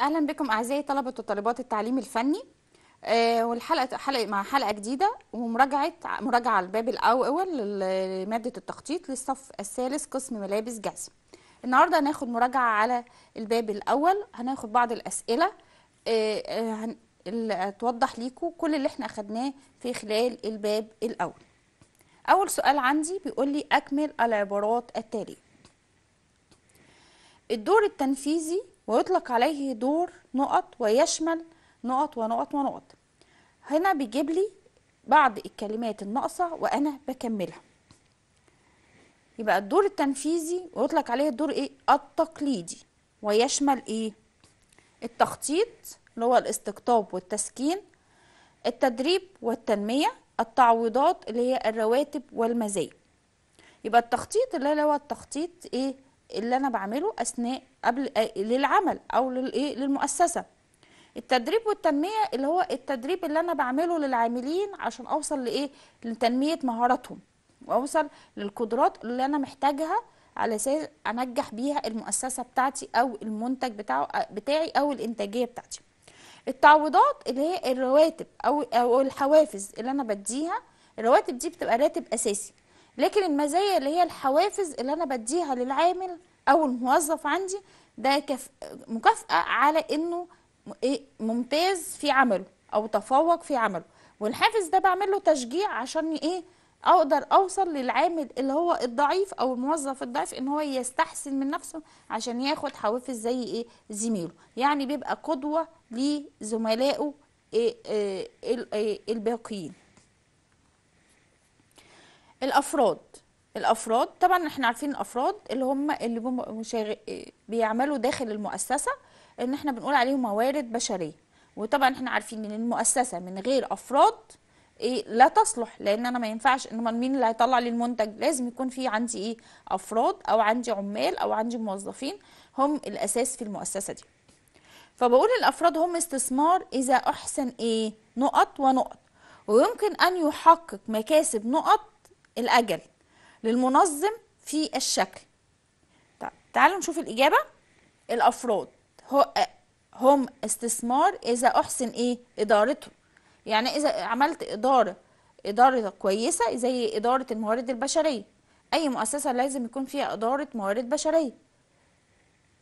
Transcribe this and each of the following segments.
اهلا بكم اعزائي طلبه وطالبات التعليم الفني آه والحلقه حلقه مع حلقه جديده ومراجعه مراجعه الباب الاول لماده التخطيط للصف الثالث قسم ملابس جزم النهارده هناخد مراجعه على الباب الاول هناخد بعض الاسئله آه, آه، اللي توضح ليكم كل اللي احنا اخدناه في خلال الباب الاول اول سؤال عندي بيقول لي اكمل العبارات التاليه الدور التنفيذي ويطلق عليه دور نقط ويشمل نقط ونقط ونقط هنا بيجيب لي بعض الكلمات الناقصة وأنا بكملها يبقى الدور التنفيذي ويطلق عليه الدور إيه؟ التقليدي ويشمل إيه؟ التخطيط اللي هو الاستقطاب والتسكين التدريب والتنمية التعويضات اللي هي الرواتب والمزايا يبقى التخطيط اللي هو التخطيط إيه؟ اللي انا بعمله اثناء قبل آه، للعمل او للايه للمؤسسه التدريب والتنميه اللي هو التدريب اللي انا بعمله للعاملين عشان اوصل لايه لتنميه مهاراتهم واوصل للقدرات اللي انا محتاجها على اساس انجح بيها المؤسسه بتاعتي او المنتج بتاعه آه، بتاعي او الانتاجيه بتاعتي التعويضات اللي هي الرواتب او او الحوافز اللي انا بديها الرواتب دي بتبقى راتب اساسي لكن المزايا اللي هي الحوافز اللي انا بديها للعامل او الموظف عندي ده كف... مكافأة على انه إيه، ممتاز في عمله او تفوق في عمله والحافز ده بعمل له تشجيع عشان ايه اقدر اوصل للعامل اللي هو الضعيف او الموظف الضعيف ان هو يستحسن من نفسه عشان ياخد حوافز زي ايه زميله يعني بيبقى قدوه لزملائه إيه إيه, إيه، الباقيين الافراد الافراد طبعا احنا عارفين الافراد اللي هم اللي بيعملوا داخل المؤسسه ان احنا بنقول عليهم موارد بشريه وطبعا احنا عارفين ان المؤسسه من غير افراد إيه لا تصلح لان انا ما ينفعش ان مين اللي هيطلع لي المنتج لازم يكون في عندي ايه افراد او عندي عمال او عندي موظفين هم الاساس في المؤسسه دي فبقول الافراد هم استثمار اذا احسن ايه نقط ونقط ويمكن ان يحقق مكاسب نقط الأجل للمنظم في الشكل طيب تعالوا نشوف الإجابة الأفراد هم استثمار إذا أحسن إيه إدارته يعني إذا عملت إدارة إدارة كويسة زي إدارة الموارد البشرية أي مؤسسة لازم يكون فيها إدارة موارد بشرية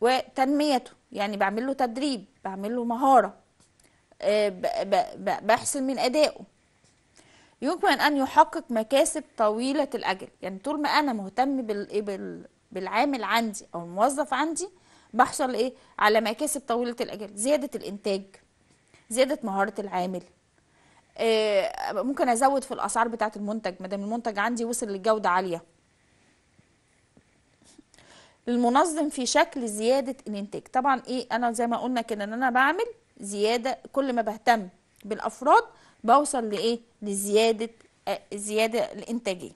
وتنميته يعني بعمل له تدريب بعمل له مهارة آه، بحسن من أدائه يمكن أن يحقق مكاسب طويلة الأجل يعني طول ما أنا مهتم إيه، بالعامل عندي أو الموظف عندي بحصل إيه على مكاسب طويلة الأجل زيادة الإنتاج زيادة مهارة العامل آه، ممكن أزود في الأسعار بتاعة المنتج مادام المنتج عندي وصل لجودة عالية المنظم في شكل زيادة الانتاج طبعا ايه انا زي ما قلنا كده ان انا بعمل زيادة كل ما بهتم بالافراد بوصل لايه لزياده آه، زياده الانتاجيه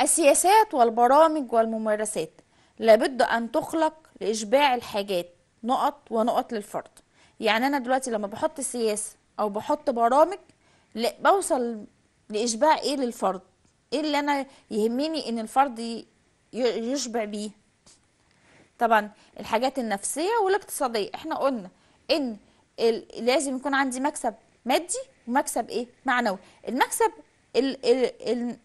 السياسات والبرامج والممارسات لابد ان تخلق لاشباع الحاجات نقط ونقط للفرد يعني انا دلوقتي لما بحط سياسه او بحط برامج بوصل لاشباع ايه للفرد ايه اللي انا يهمني ان الفرد يشبع بيه طبعا الحاجات النفسيه والاقتصاديه احنا قلنا ان لازم يكون عندي مكسب مادي ومكسب ايه معنوي المكسب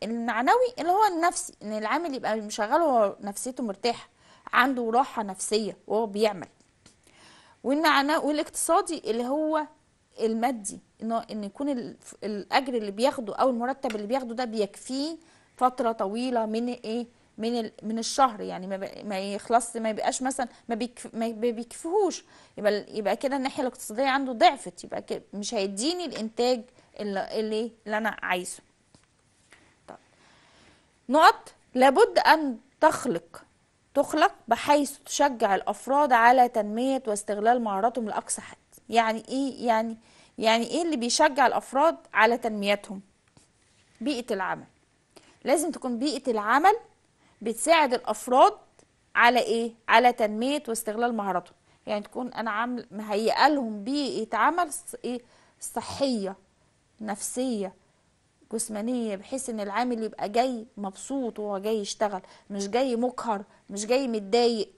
المعنوي اللي هو النفسي ان العامل يبقى مشغله نفسيته مرتاحه عنده راحه نفسيه وهو بيعمل والمعنوي والاقتصادي اللي هو المادي ان يكون الاجر اللي بياخده او المرتب اللي بياخده ده بيكفيه فتره طويله من ايه من من الشهر يعني ما, ما يخلص ما يبقاش مثلا ما, بيكف ما بيكفيهوش يبقى يبقى كده الناحيه الاقتصاديه عنده ضعفت يبقى كده مش هيديني الانتاج اللي اللي, اللي انا عايزه طب نقط لابد ان تخلق تخلق بحيث تشجع الافراد على تنميه واستغلال مهاراتهم لاقصى حد يعني ايه يعني يعني ايه اللي بيشجع الافراد على تنميتهم بيئه العمل لازم تكون بيئه العمل بتساعد الافراد على ايه على تنميه واستغلال مهاراتهم يعني تكون انا عامل مهيئه لهم بيئه عمل ايه صحيه نفسيه جسمانيه بحيث ان العامل يبقى جاي مبسوط وهو جاي يشتغل مش جاي مقهر مش جاي متضايق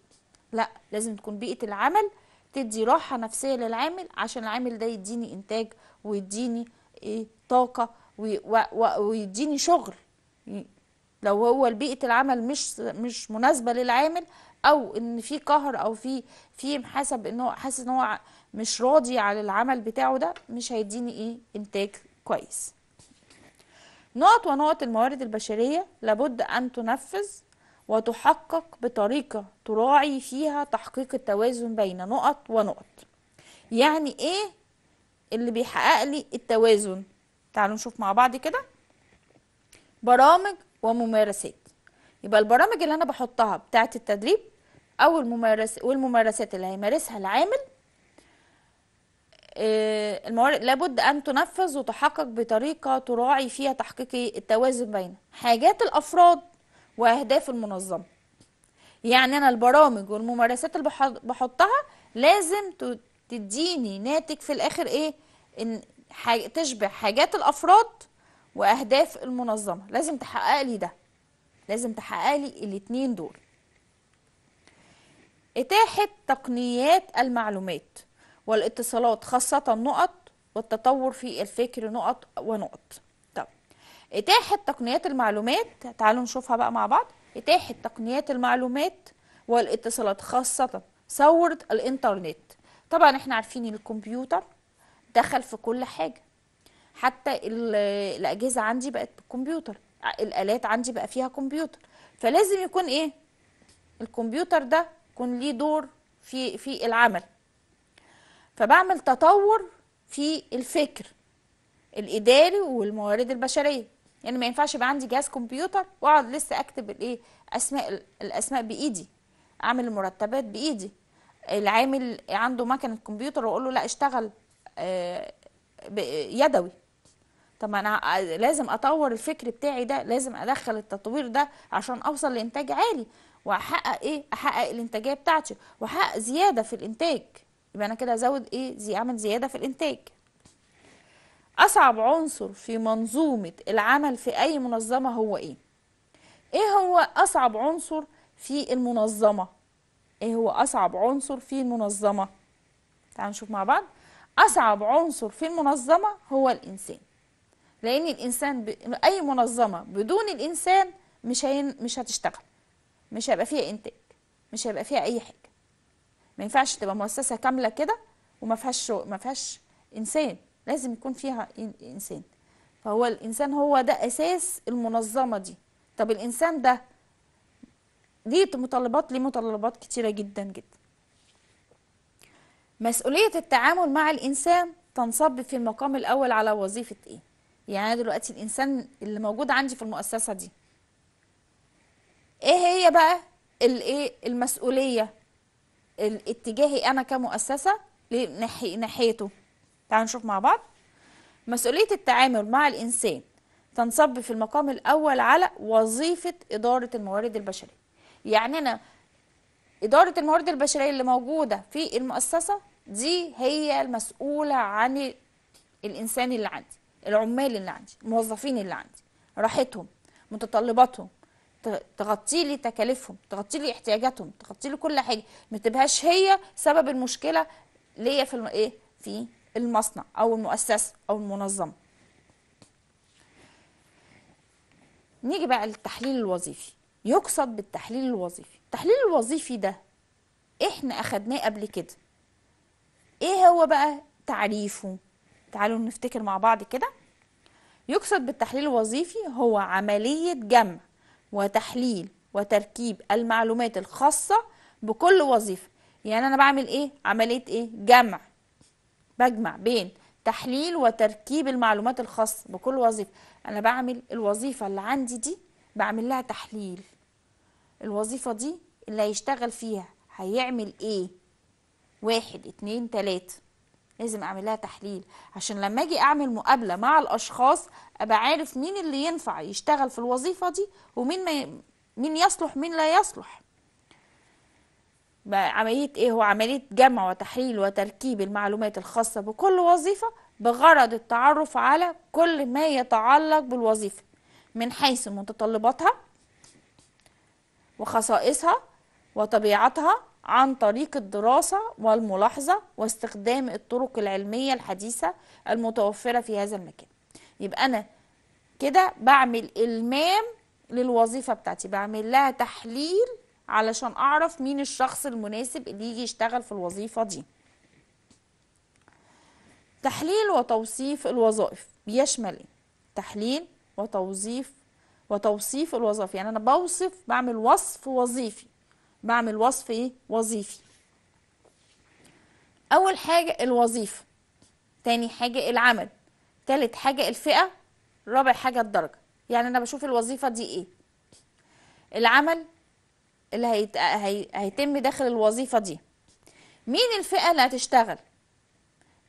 لا لازم تكون بيئه العمل تدي راحه نفسيه للعامل عشان العامل ده يديني انتاج ويديني ايه طاقه ويديني شغل لو هو بيئه العمل مش مش مناسبه للعامل او ان في قهر او في في حسب ان هو حاسس ان هو مش راضي على العمل بتاعه ده مش هيديني ايه انتاج كويس نقط ونقط الموارد البشريه لابد ان تنفذ وتحقق بطريقه تراعي فيها تحقيق التوازن بين نقط ونقط يعني ايه اللي بيحقق لي التوازن تعالوا نشوف مع بعض كده برامج وممارسات يبقى البرامج اللي انا بحطها بتاعه التدريب او الممارس والممارسات اللي هيمارسها العامل آه، الموارد لابد ان تنفذ وتحقق بطريقه تراعي فيها تحقيق التوازن بين حاجات الافراد واهداف المنظمه يعني انا البرامج والممارسات اللي بحطها لازم تديني ناتج في الاخر ايه ان حاج... تشبه حاجات الافراد واهداف المنظمه لازم تحقق لي ده لازم تحقق لي الاثنين دول اتاحه تقنيات المعلومات والاتصالات خاصه النقط والتطور في الفكر نقط ونقط طب اتاحه تقنيات المعلومات تعالوا نشوفها بقى مع بعض اتاحه تقنيات المعلومات والاتصالات خاصه ثوره الانترنت طبعا احنا عارفين الكمبيوتر دخل في كل حاجه حتى الاجهزه عندي بقت كمبيوتر الالات عندي بقى فيها كمبيوتر فلازم يكون ايه الكمبيوتر ده يكون ليه دور في في العمل فبعمل تطور في الفكر الاداري والموارد البشريه يعني ما ينفعش يبقى عندي جهاز كمبيوتر واقعد لسه اكتب الايه اسماء الاسماء بايدي اعمل المرتبات بايدي العامل عنده مكنه كمبيوتر واقول له لا اشتغل آه، يدوي طب انا لازم اطور الفكر بتاعي ده لازم ادخل التطوير ده عشان اوصل لانتاج عالي واحقق ايه احقق الانتاجيه بتاعتي واحقق زياده في الانتاج يبقى انا كده ازود ايه زي اعمل زياده في الانتاج اصعب عنصر في منظومه العمل في اي منظمه هو ايه ايه هو اصعب عنصر في المنظمه ايه هو اصعب عنصر في المنظمه تعالوا نشوف مع بعض اصعب عنصر في المنظمه هو الانسان لان الانسان ب... اي منظمه بدون الانسان مش هين... مش هتشتغل مش هيبقى فيها انتاج مش هيبقى فيها اي حاجه ما ينفعش تبقى مؤسسه كامله كده وما فيهاش ما فيهاش انسان لازم يكون فيها انسان فهو الانسان هو ده اساس المنظمه دي طب الانسان ده ليه متطلبات ليه متطلبات كتيره جدا جدا مسؤوليه التعامل مع الانسان تنصب في المقام الاول على وظيفه ايه يعني دلوقتي الانسان اللي موجود عندي في المؤسسه دي ايه هي بقى الايه المسؤوليه الاتجاهي انا كمؤسسه ناحيته تعالوا نشوف مع بعض مسؤوليه التعامل مع الانسان تنصب في المقام الاول على وظيفه اداره الموارد البشريه يعني انا اداره الموارد البشريه اللي موجوده في المؤسسه دي هي المسؤوله عن الانسان اللي عندي العمال اللي عندي الموظفين اللي عندي راحتهم متطلباتهم تغطي لي تكاليفهم تغطي لي احتياجاتهم تغطي لي كل حاجه ما تبقاش هي سبب المشكله ليا في الم... ايه في المصنع او المؤسسه او المنظمه نيجي بقى للتحليل الوظيفي يقصد بالتحليل الوظيفي التحليل الوظيفي ده احنا اخدناه قبل كده ايه هو بقى تعريفه تعالوا نفتكر مع بعض كده يقصد بالتحليل الوظيفي هو عملية جمع وتحليل وتركيب المعلومات الخاصة بكل وظيفة يعني أنا بعمل إيه؟ عملية إيه؟ جمع بجمع بين تحليل وتركيب المعلومات الخاصة بكل وظيفة أنا بعمل الوظيفة اللي عندي دي بعمل لها تحليل الوظيفة دي اللي هيشتغل فيها هيعمل إيه؟ واحد اتنين تلاتة لازم اعمل لها تحليل عشان لما اجي اعمل مقابله مع الاشخاص ابقى عارف مين اللي ينفع يشتغل في الوظيفه دي ومين ما ي... مين يصلح مين لا يصلح عمليه ايه هو عمليه جمع وتحليل وتركيب المعلومات الخاصه بكل وظيفه بغرض التعرف على كل ما يتعلق بالوظيفه من حيث متطلباتها وخصائصها وطبيعتها عن طريق الدراسة والملاحظة واستخدام الطرق العلمية الحديثة المتوفرة في هذا المكان يبقى أنا كده بعمل إلمام للوظيفة بتاعتي بعمل لها تحليل علشان أعرف مين الشخص المناسب اللي يجي يشتغل في الوظيفة دي تحليل وتوصيف الوظائف بيشمل إيه؟ تحليل وتوظيف وتوصيف الوظائف يعني أنا بوصف بعمل وصف وظيفي بعمل وصف ايه وظيفي اول حاجه الوظيفه تاني حاجه العمل تالت حاجه الفئه رابع حاجه الدرجه يعني انا بشوف الوظيفه دي ايه العمل اللي هيت... هي... هيتم داخل الوظيفه دي مين الفئه اللي هتشتغل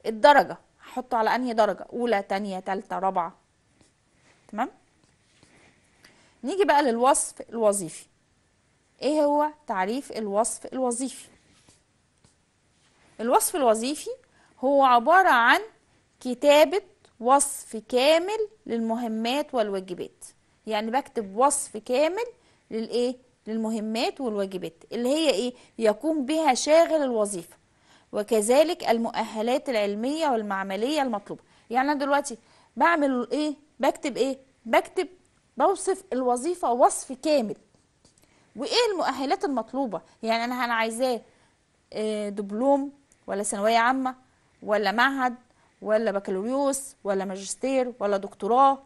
الدرجه هحطه على انهي درجه اولى تانية تالتة رابعه تمام نيجي بقى للوصف الوظيفي ايه هو تعريف الوصف الوظيفي الوصف الوظيفي هو عبارة عن كتابة وصف كامل للمهمات والواجبات يعني بكتب وصف كامل للايه للمهمات والواجبات اللي هي ايه يقوم بها شاغل الوظيفة وكذلك المؤهلات العلمية والمعملية المطلوبة يعني انا دلوقتي بعمل ايه بكتب ايه بكتب بوصف الوظيفة وصف كامل وايه المؤهلات المطلوبه يعني انا انا عايزاه آه، دبلوم ولا ثانويه عامه ولا معهد ولا بكالوريوس ولا ماجستير ولا دكتوراه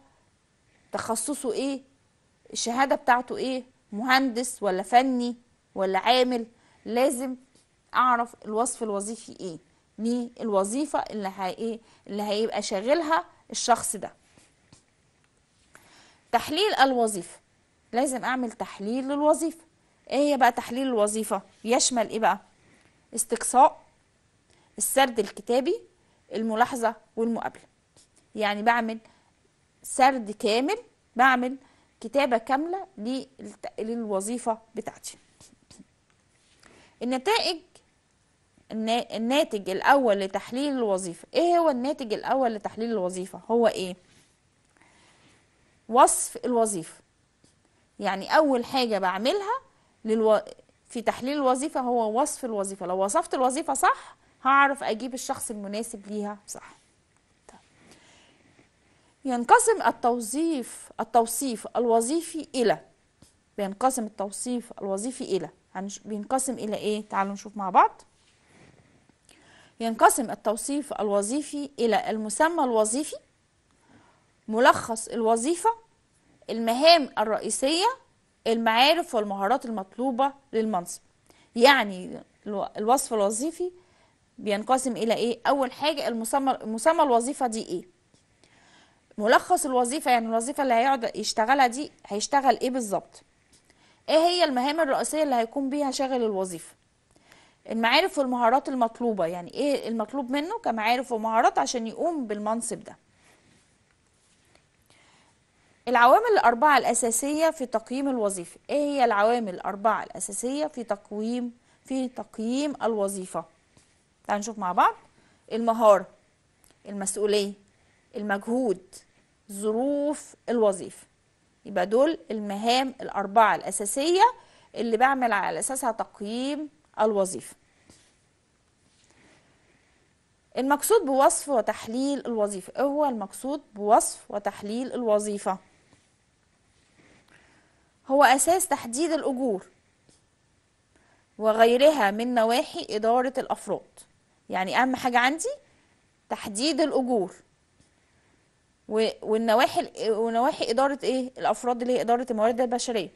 تخصصه ايه الشهاده بتاعته ايه مهندس ولا فني ولا عامل لازم اعرف الوصف الوظيفي ايه مين الوظيفه اللي هي إيه؟ اللي هيبقى شاغلها الشخص ده تحليل الوظيفه لازم اعمل تحليل للوظيفه ايه هي بقى تحليل الوظيفه يشمل ايه بقى استقصاء السرد الكتابي الملاحظه والمقابله يعني بعمل سرد كامل بعمل كتابه كامله للوظيفه بتاعتي النتائج الناتج الاول لتحليل الوظيفه ايه هو الناتج الاول لتحليل الوظيفه هو ايه وصف الوظيفه يعني اول حاجه بعملها للو... في تحليل الوظيفه هو وصف الوظيفه لو وصفت الوظيفه صح هعرف اجيب الشخص المناسب ليها صح طيب. ينقسم التوظيف التوصيف الوظيفي الى بينقسم التوصيف الوظيفي الى يعني بينقسم الى ايه تعالوا نشوف مع بعض ينقسم التوصيف الوظيفي الى المسمى الوظيفي ملخص الوظيفه المهام الرئيسية المعارف والمهارات المطلوبة للمنصب يعني الوصف الوظيفي بينقسم إلى إيه؟ أول حاجة المسمى, مسمى الوظيفة دي إيه؟ ملخص الوظيفة يعني الوظيفة اللي هيقعد يشتغلها دي هيشتغل إيه بالظبط؟ إيه هي المهام الرئيسية اللي هيكون بيها شاغل الوظيفة؟ المعارف والمهارات المطلوبة يعني إيه المطلوب منه كمعارف ومهارات عشان يقوم بالمنصب ده؟ العوامل الأربعة الأساسية في تقييم الوظيفة إيه هي العوامل الأربعة الأساسية في تقويم في تقييم الوظيفة تعالوا نشوف مع بعض المهارة المسؤولية المجهود ظروف الوظيفة يبقى دول المهام الأربعة الأساسية اللي بعمل على أساسها تقييم الوظيفة المقصود بوصف وتحليل الوظيفة إيه هو المقصود بوصف وتحليل الوظيفة هو أساس تحديد الأجور وغيرها من نواحي إدارة الأفراد يعني أهم حاجة عندي تحديد الأجور والنواحي ونواحي إدارة إيه الأفراد اللي هي إدارة الموارد البشرية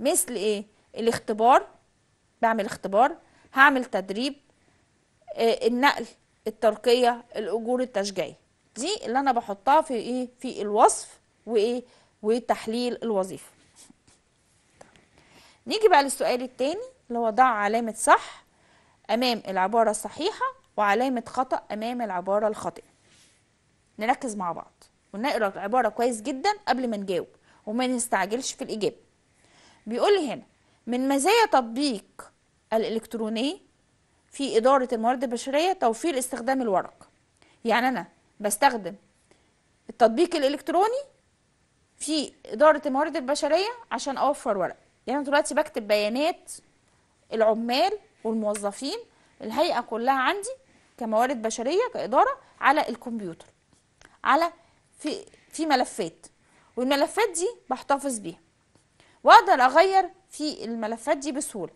مثل إيه الاختبار بعمل اختبار هعمل تدريب آه، النقل الترقية الأجور التشجيعية دي اللي أنا بحطها في إيه في الوصف وإيه وتحليل الوظيفة نيجي بقى للسؤال التاني اللي هو ضع علامة صح أمام العبارة الصحيحة وعلامة خطأ أمام العبارة الخاطئة نركز مع بعض ونقرا العبارة كويس جدا قبل ما نجاوب وما نستعجلش في الإجابة بيقول لي هنا من مزايا تطبيق الإلكتروني في إدارة الموارد البشرية توفير استخدام الورق يعني أنا بستخدم التطبيق الإلكتروني في إدارة الموارد البشرية عشان أوفر ورق يعني انا دلوقتي بكتب بيانات العمال والموظفين الهيئه كلها عندي كموارد بشريه كاداره على الكمبيوتر على في في ملفات والملفات دي بحتفظ بيها واقدر اغير في الملفات دي بسهوله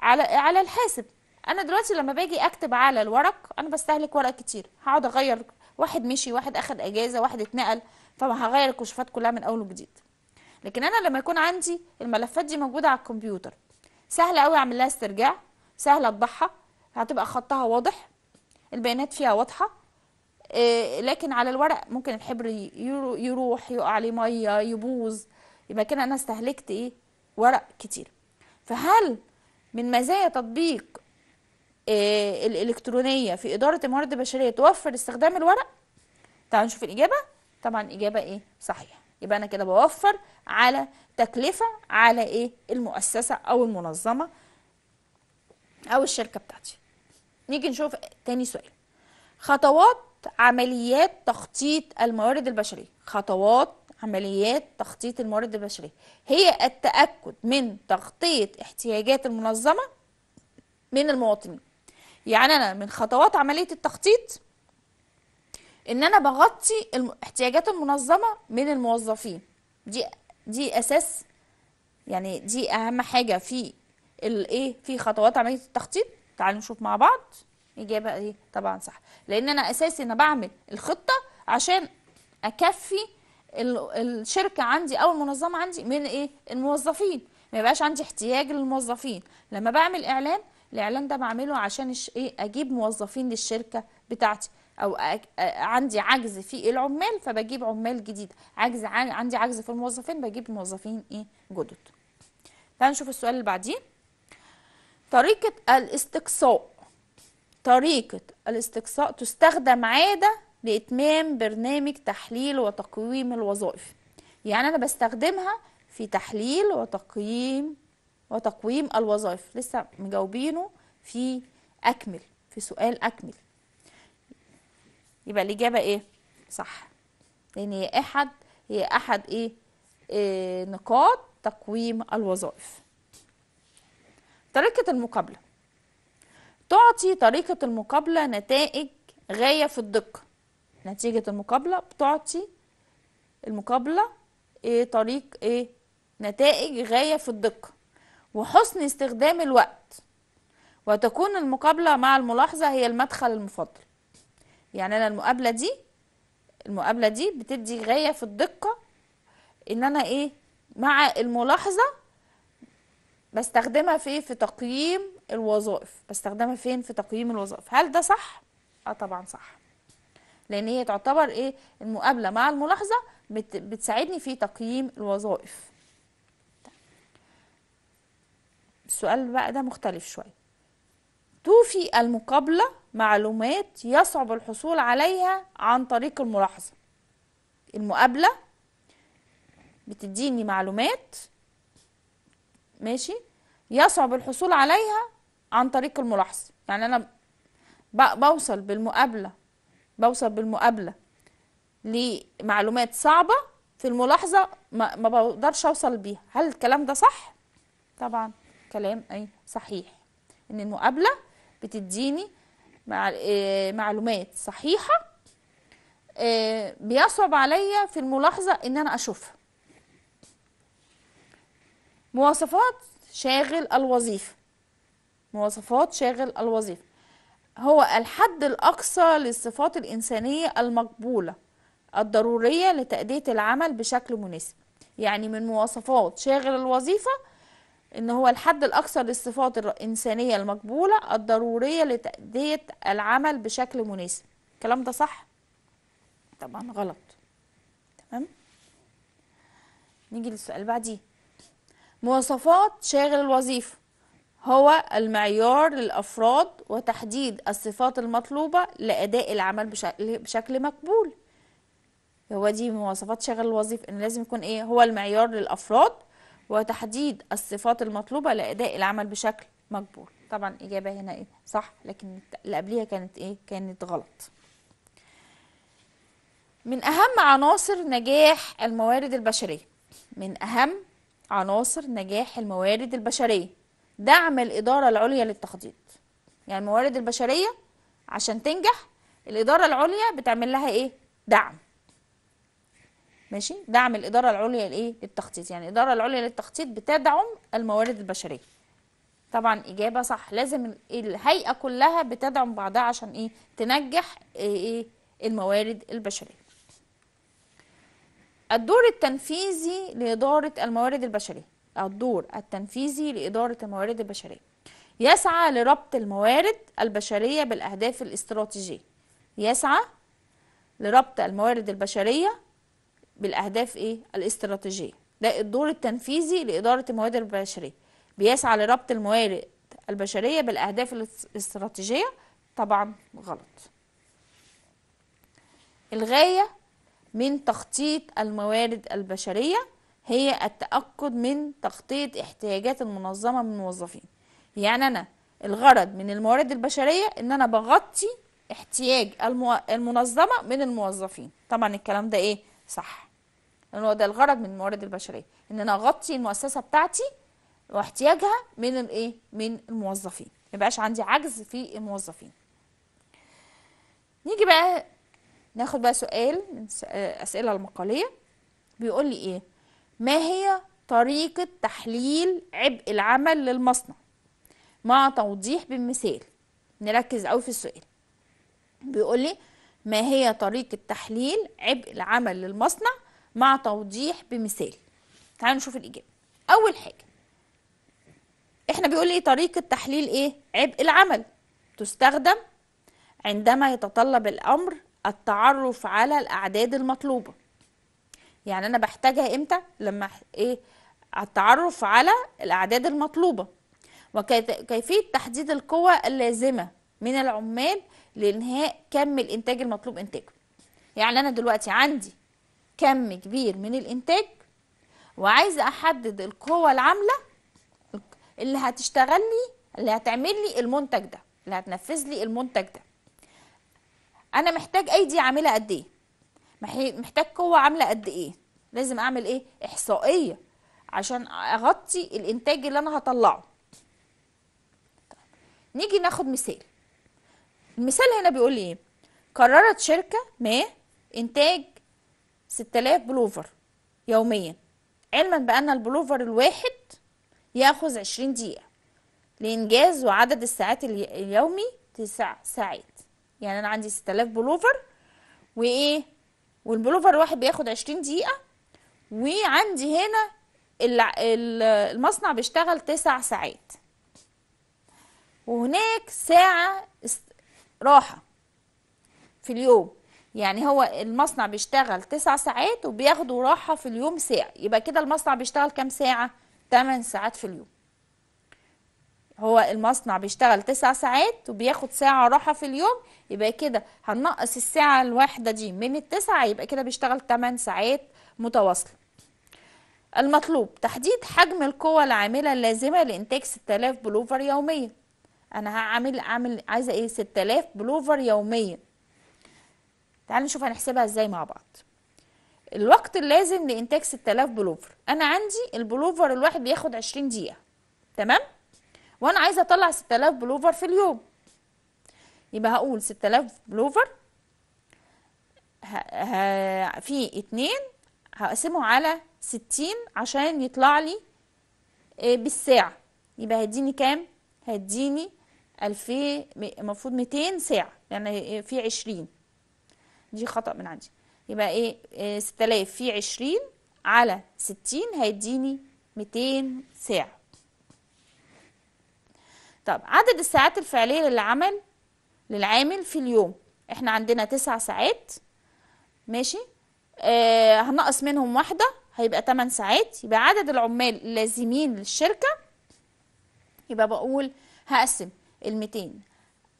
على على الحاسب انا دلوقتي لما باجي اكتب على الورق انا بستهلك ورق كتير هقعد اغير واحد مشي واحد اخد اجازه واحد اتنقل فهغير الكشوفات كلها من اول وجديد لكن انا لما يكون عندي الملفات دي موجوده على الكمبيوتر سهل قوي اعمل لها استرجاع سهل اطبعها هتبقى خطها واضح البيانات فيها واضحه إيه لكن على الورق ممكن الحبر يروح يقع عليه ميه يبوظ يبقى كده انا استهلكت ايه ورق كتير فهل من مزايا تطبيق إيه الالكترونيه في اداره الموارد البشريه توفر استخدام الورق تعالوا نشوف الاجابه طبعا اجابه ايه صحيحه يبقى انا كده بوفر على تكلفه على ايه المؤسسه او المنظمه او الشركه بتاعتي نيجي نشوف تاني سؤال خطوات عمليات تخطيط الموارد البشريه خطوات عمليات تخطيط الموارد البشريه هي التاكد من تخطيط احتياجات المنظمه من المواطنين يعني انا من خطوات عمليه التخطيط ان انا بغطي احتياجات المنظمه من الموظفين دي دي اساس يعني دي اهم حاجه في الايه في خطوات عمليه التخطيط تعالوا نشوف مع بعض اجابه ايه طبعا صح لان انا اساسي انا بعمل الخطه عشان اكفي الشركه عندي او المنظمه عندي من ايه الموظفين ما يبقاش عندي احتياج للموظفين لما بعمل اعلان الاعلان ده بعمله عشان ايه اجيب موظفين للشركه بتاعتي او عندي عجز في العمال فبجيب عمال جديد عجز عندي عجز في الموظفين بجيب موظفين ايه جدد تعال نشوف السؤال اللي بعديه طريقه الاستقصاء طريقه الاستقصاء تستخدم عاده لاتمام برنامج تحليل وتقييم الوظائف يعني انا بستخدمها في تحليل وتقييم وتقويم الوظائف لسه مجاوبينه في اكمل في سؤال اكمل يبقى الإجابة إيه؟ صح لأن هي أحد هي أحد إيه؟, إيه نقاط تقويم الوظائف طريقة المقابلة تعطي طريقة المقابلة نتائج غاية في الدقة نتيجة المقابلة بتعطي المقابلة إيه طريق إيه نتائج غاية في الدقة وحسن استخدام الوقت وتكون المقابلة مع الملاحظة هي المدخل المفضل يعني انا المقابله دي المقابله دي بتدي غايه في الدقه ان انا ايه مع الملاحظه بستخدمها في إيه؟ في تقييم الوظائف بستخدمها فين في تقييم الوظائف هل ده صح اه طبعا صح لان هي تعتبر ايه المقابله مع الملاحظه بت بتساعدني في تقييم الوظائف طيب. السؤال بقى ده مختلف شويه توفي المقابلة معلومات يصعب الحصول عليها عن طريق الملاحظة المقابلة بتديني معلومات ماشي يصعب الحصول عليها عن طريق الملاحظة يعني أنا بوصل بالمقابلة بوصل بالمقابلة لمعلومات صعبة في الملاحظة ما, بقدرش أوصل بيها هل الكلام ده صح؟ طبعا كلام أي صحيح إن المقابلة بتديني آه، معلومات صحيحة آه، بيصعب عليا في الملاحظة ان انا اشوفها مواصفات شاغل الوظيفة مواصفات شاغل الوظيفة هو الحد الأقصى للصفات الإنسانية المقبولة الضرورية لتأدية العمل بشكل مناسب يعني من مواصفات شاغل الوظيفة إن هو الحد الأقصى للصفات الإنسانية المقبولة الضرورية لتأدية العمل بشكل مناسب الكلام ده صح؟ طبعا غلط تمام؟ نيجي للسؤال بعديه مواصفات شاغل الوظيفة هو المعيار للأفراد وتحديد الصفات المطلوبة لأداء العمل بشكل مقبول هو دي مواصفات شاغل الوظيفة إن لازم يكون إيه هو المعيار للأفراد وتحديد الصفات المطلوبة لأداء العمل بشكل مقبول طبعا إجابة هنا إيه؟ صح لكن اللي قبليها كانت إيه؟ كانت غلط من أهم عناصر نجاح الموارد البشرية من أهم عناصر نجاح الموارد البشرية دعم الإدارة العليا للتخطيط يعني الموارد البشرية عشان تنجح الإدارة العليا بتعمل لها إيه؟ دعم ماشي دعم الاداره العليا لايه للتخطيط يعني الاداره العليا للتخطيط بتدعم الموارد البشريه طبعا اجابه صح لازم الهيئه كلها بتدعم بعضها عشان ايه تنجح ايه, الموارد البشريه الدور التنفيذي لاداره الموارد البشريه الدور التنفيذي لاداره الموارد البشريه يسعى لربط الموارد البشريه بالاهداف الاستراتيجيه يسعى لربط الموارد البشريه بالاهداف ايه الاستراتيجيه ده الدور التنفيذي لاداره الموارد البشريه بيسعى لربط الموارد البشريه بالاهداف الاستراتيجيه طبعا غلط الغايه من تخطيط الموارد البشريه هي التاكد من تخطيط احتياجات المنظمه من الموظفين يعني انا الغرض من الموارد البشريه ان انا بغطي احتياج المنظمه من الموظفين طبعا الكلام ده ايه صح لان هو ده الغرض من الموارد البشريه ان انا اغطي المؤسسه بتاعتي واحتياجها من الايه من الموظفين ما يبقاش عندي عجز في الموظفين نيجي بقى ناخد بقى سؤال من اسئله المقاليه بيقول لي ايه ما هي طريقه تحليل عبء العمل للمصنع مع توضيح بالمثال نركز قوي في السؤال بيقول لي ما هي طريقه تحليل عبء العمل للمصنع مع توضيح بمثال تعالوا نشوف الإجابة أول حاجة إحنا بيقول ايه طريقة تحليل إيه؟ عبء العمل تستخدم عندما يتطلب الأمر التعرف على الأعداد المطلوبة يعني أنا بحتاجها إمتى؟ لما إيه؟ التعرف على الأعداد المطلوبة وكيفية تحديد القوى اللازمة من العمال لإنهاء كم الإنتاج المطلوب إنتاجه يعني أنا دلوقتي عندي كم كبير من الانتاج وعايزه احدد القوه العامله اللي هتشتغل لي اللي هتعمل لي المنتج ده اللي هتنفذ لي المنتج ده انا محتاج ايدي عامله قد ايه محتاج قوه عامله قد ايه لازم اعمل ايه احصائيه عشان اغطي الانتاج اللي انا هطلعه نيجي ناخد مثال المثال هنا بيقول لي ايه قررت شركه ما انتاج 6000 بلوفر يوميا علما بأن البلوفر الواحد يأخذ 20 دقيقة لإنجاز وعدد الساعات اليومي 9 ساعات يعني أنا عندي 6000 بلوفر وإيه والبلوفر الواحد بياخد 20 دقيقة وعندي هنا المصنع بيشتغل 9 ساعات وهناك ساعة راحة في اليوم يعني هو المصنع بيشتغل تسع ساعات وبياخدوا راحه في اليوم ساعه يبقى كده المصنع بيشتغل كام ساعه 8 ساعات في اليوم هو المصنع بيشتغل تسع ساعات وبياخد ساعه راحه في اليوم يبقى كده هنقص الساعه الواحده دي من التسعه يبقى كده بيشتغل 8 ساعات متواصله المطلوب تحديد حجم القوى العامله اللازمه لانتاج 6000 بلوفر يوميا انا هعمل اعمل عايزه ايه 6000 بلوفر يوميا تعالوا نشوف هنحسبها ازاي مع بعض الوقت اللازم لانتاج 6000 بلوفر انا عندي البلوفر الواحد بياخد 20 دقيقه تمام وانا عايزه اطلع 6000 بلوفر في اليوم يبقى هقول 6000 بلوفر ها ها في اتنين هقسمه على 60 عشان يطلع لي آه، بالساعه يبقى هيديني كام هيديني 2000 المفروض 200 ساعه يعني في 20 دي خطأ من عندي يبقى ايه, 6000 آه، في 20 على 60 هيديني 200 ساعة طب عدد الساعات الفعلية للعمل للعامل في اليوم احنا عندنا 9 ساعات ماشي آه هنقص منهم واحدة هيبقى 8 ساعات يبقى عدد العمال اللازمين للشركة يبقى بقول هقسم ال 200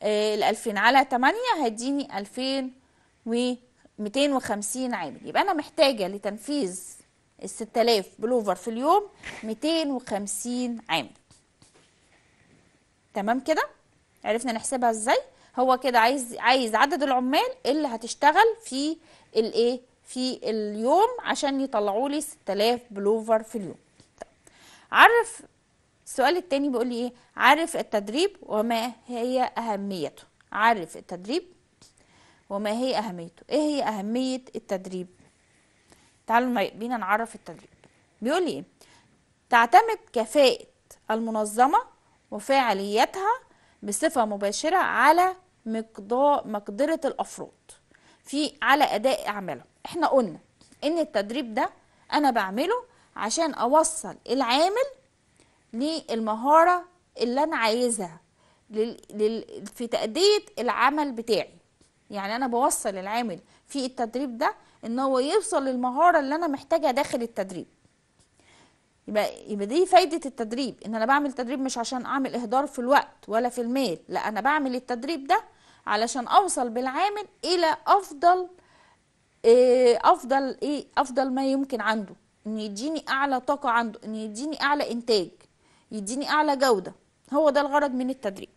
ال 2000 على 8 هيديني 2000 و 250 عامل يبقى انا محتاجه لتنفيذ ال 6000 بلوفر في اليوم 250 عامل تمام كده عرفنا نحسبها ازاي هو كده عايز عايز عدد العمال اللي هتشتغل في الايه في اليوم عشان يطلعوا لي 6000 بلوفر في اليوم طيب. عرف السؤال التاني بيقول لي ايه عرف التدريب وما هي اهميته عرف التدريب وما هي أهميته إيه هي أهمية التدريب تعالوا بينا نعرف التدريب بيقول إيه تعتمد كفاءة المنظمة وفعاليتها بصفة مباشرة على مقدار مقدرة الأفراد في على أداء أعمالهم إحنا قلنا إن التدريب ده أنا بعمله عشان أوصل العامل للمهارة اللي أنا عايزها في تأدية العمل بتاعي يعني انا بوصل العامل في التدريب ده ان هو يوصل للمهاره اللي انا محتاجها داخل التدريب يبقى يبقى دي فايده التدريب ان انا بعمل تدريب مش عشان اعمل اهدار في الوقت ولا في المال لا انا بعمل التدريب ده علشان اوصل بالعامل الى افضل إيه افضل ايه افضل ما يمكن عنده ان يديني اعلى طاقه عنده ان يديني اعلى انتاج يديني اعلى جوده هو ده الغرض من التدريب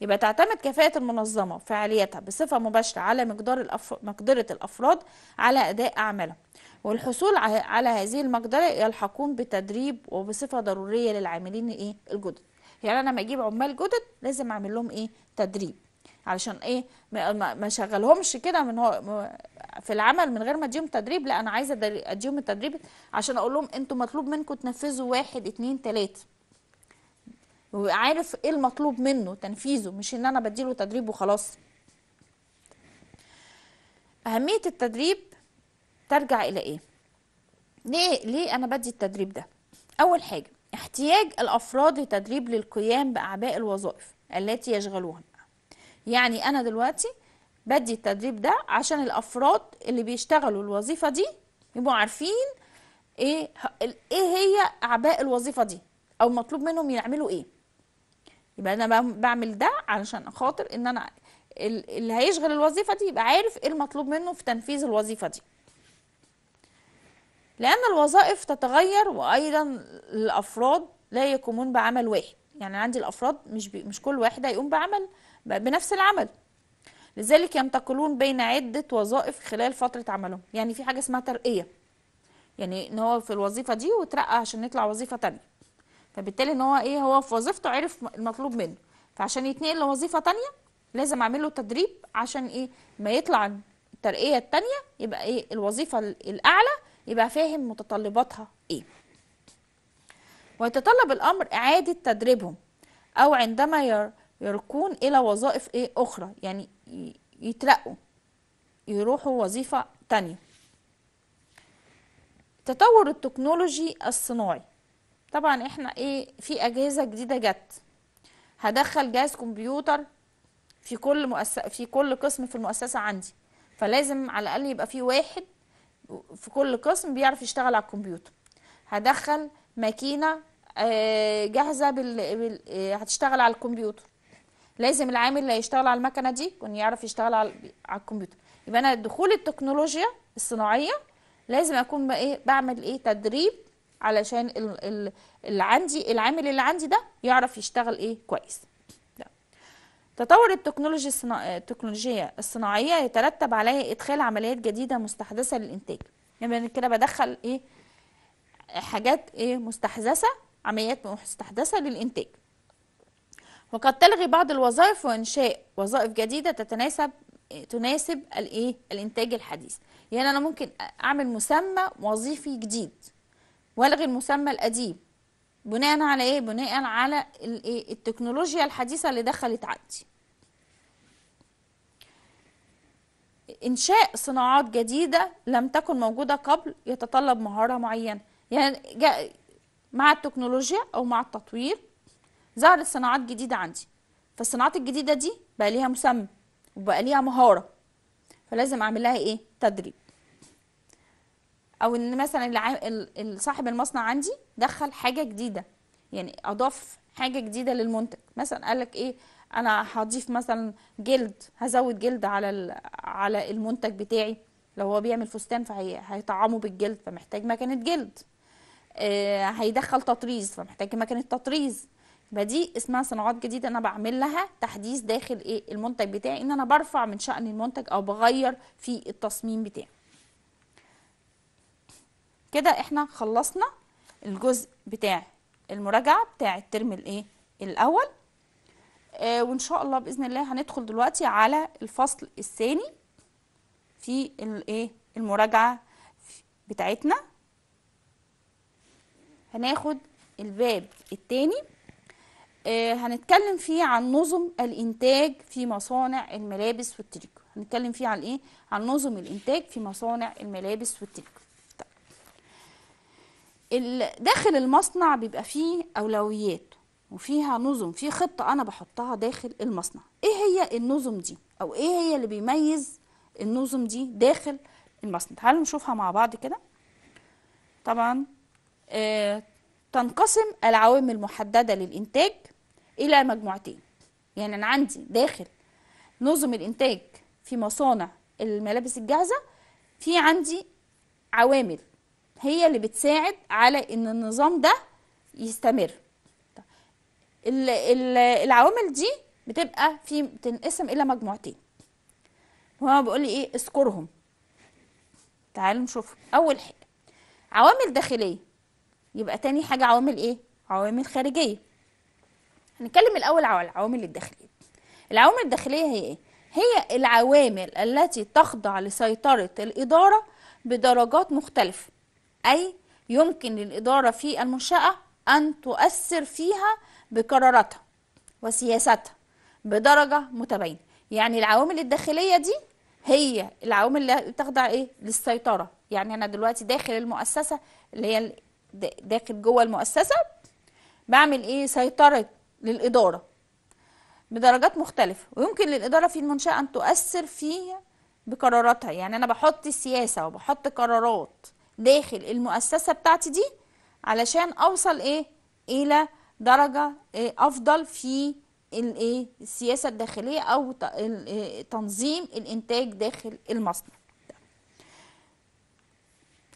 يبقى تعتمد كفاءة المنظمة فعاليتها بصفة مباشرة على مقدار الأف... مقدرة الأفراد على أداء أعمالهم والحصول على هذه المقدرة يلحقون بتدريب وبصفة ضرورية للعاملين إيه الجدد يعني أنا ما أجيب عمال جدد لازم أعمل لهم إيه تدريب علشان ايه ما شغلهمش كده من هو في العمل من غير ما اديهم تدريب لا انا عايزه اديهم التدريب عشان اقول لهم انتوا مطلوب منكم تنفذوا واحد اتنين تلاته وعارف ايه المطلوب منه تنفيذه مش ان انا بديله تدريب وخلاص اهميه التدريب ترجع الى ايه ليه ليه انا بدي التدريب ده اول حاجه احتياج الافراد لتدريب للقيام باعباء الوظائف التي يشغلوها يعني انا دلوقتي بدي التدريب ده عشان الافراد اللي بيشتغلوا الوظيفه دي يبقوا عارفين ايه ايه هي اعباء الوظيفه دي او مطلوب منهم يعملوا ايه يبقى انا بعمل ده علشان خاطر ان انا اللي هيشغل الوظيفه دي يبقى عارف ايه المطلوب منه في تنفيذ الوظيفه دي لان الوظائف تتغير وايضا الافراد لا يقومون بعمل واحد يعني عندي الافراد مش بي مش كل واحد هيقوم بعمل بنفس العمل لذلك ينتقلون بين عده وظائف خلال فتره عملهم يعني في حاجه اسمها ترقيه يعني ان هو في الوظيفه دي وترقى عشان يطلع وظيفه ثانيه فبالتالي ان هو ايه هو في وظيفته عرف المطلوب منه فعشان يتنقل لوظيفه ثانيه لازم اعمل له تدريب عشان ايه ما يطلع الترقيه الثانيه يبقى ايه الوظيفه الاعلى يبقى فاهم متطلباتها ايه ويتطلب الامر اعاده تدريبهم او عندما يركون الى وظائف ايه اخرى يعني يترقوا يروحوا وظيفه ثانيه تطور التكنولوجي الصناعي طبعا احنا ايه في اجهزه جديده جت هدخل جهاز كمبيوتر في كل مؤس... في كل قسم في المؤسسه عندي فلازم على الاقل يبقى في واحد في كل قسم بيعرف يشتغل على الكمبيوتر هدخل ماكينه آه، جاهزه بال... بال... آه، هتشتغل على الكمبيوتر لازم العامل اللي هيشتغل على المكنه دي يكون يعرف يشتغل على على الكمبيوتر يبقى انا دخول التكنولوجيا الصناعيه لازم اكون ايه بعمل ايه تدريب علشان اللي عندي العامل اللي عندي ده يعرف يشتغل ايه كويس تطور التكنولوجيا التكنولوجيا الصناعيه يترتب عليه ادخال عمليات جديده مستحدثه للانتاج يعني انا كده بدخل ايه حاجات ايه مستحدثه عمليات مستحدثه للانتاج وقد تلغي بعض الوظائف وانشاء وظائف جديده تتناسب تناسب الايه الانتاج الحديث يعني انا ممكن اعمل مسمى وظيفي جديد والغي المسمى القديم بناء على ايه بناء على إيه؟ التكنولوجيا الحديثه اللي دخلت عندي انشاء صناعات جديده لم تكن موجوده قبل يتطلب مهاره معينه يعني مع التكنولوجيا او مع التطوير ظهرت صناعات جديده عندي فالصناعات الجديده دي بقى ليها مسمى وبقى ليها مهاره فلازم اعمل لها ايه تدريب او ان مثلا اللي صاحب المصنع عندي دخل حاجه جديده يعني اضاف حاجه جديده للمنتج مثلا قال لك ايه انا هضيف مثلا جلد هزود جلد على على المنتج بتاعي لو هو بيعمل فستان فهيطعمه بالجلد فمحتاج مكنه جلد آه هيدخل تطريز فمحتاج مكنه تطريز بدي اسمها صناعات جديده انا بعمل لها تحديث داخل ايه المنتج بتاعي ان انا برفع من شان المنتج او بغير في التصميم بتاعي كده احنا خلصنا الجزء بتاع المراجعة بتاع الترم الايه الاول آه وان شاء الله باذن الله هندخل دلوقتي على الفصل الثاني في الايه المراجعة بتاعتنا هناخد الباب الثاني آه هنتكلم فيه عن نظم الانتاج في مصانع الملابس والتريكو هنتكلم فيه عن ايه عن نظم الانتاج في مصانع الملابس والتريكو داخل المصنع بيبقى فيه أولويات وفيها نظم في خطة أنا بحطها داخل المصنع إيه هي النظم دي أو إيه هي اللي بيميز النظم دي داخل المصنع تعالوا نشوفها مع بعض كده طبعا آه تنقسم العوامل المحددة للإنتاج إلى مجموعتين يعني أنا عندي داخل نظم الإنتاج في مصانع الملابس الجاهزة في عندي عوامل هي اللي بتساعد على ان النظام ده يستمر العوامل دي بتبقى في بتنقسم الى مجموعتين هو بيقول لي ايه اذكرهم تعالوا نشوف اول حاجه عوامل داخليه يبقى تاني حاجه عوامل ايه عوامل خارجيه هنتكلم الاول على العوامل الداخليه العوامل الداخليه هي ايه هي العوامل التي تخضع لسيطره الاداره بدرجات مختلفه أي يمكن للإدارة في المنشأة أن تؤثر فيها بقراراتها وسياساتها بدرجة متباينة يعني العوامل الداخلية دي هي العوامل اللي بتخضع إيه للسيطرة يعني أنا دلوقتي داخل المؤسسة اللي هي داخل جوه المؤسسة بعمل إيه سيطرة للإدارة بدرجات مختلفة ويمكن للإدارة في المنشأة أن تؤثر فيها بقراراتها يعني أنا بحط السياسة وبحط قرارات داخل المؤسسة بتاعتي دي علشان اوصل ايه الى درجة إيه افضل في الايه السياسة الداخلية او إيه؟ تنظيم الانتاج داخل المصنع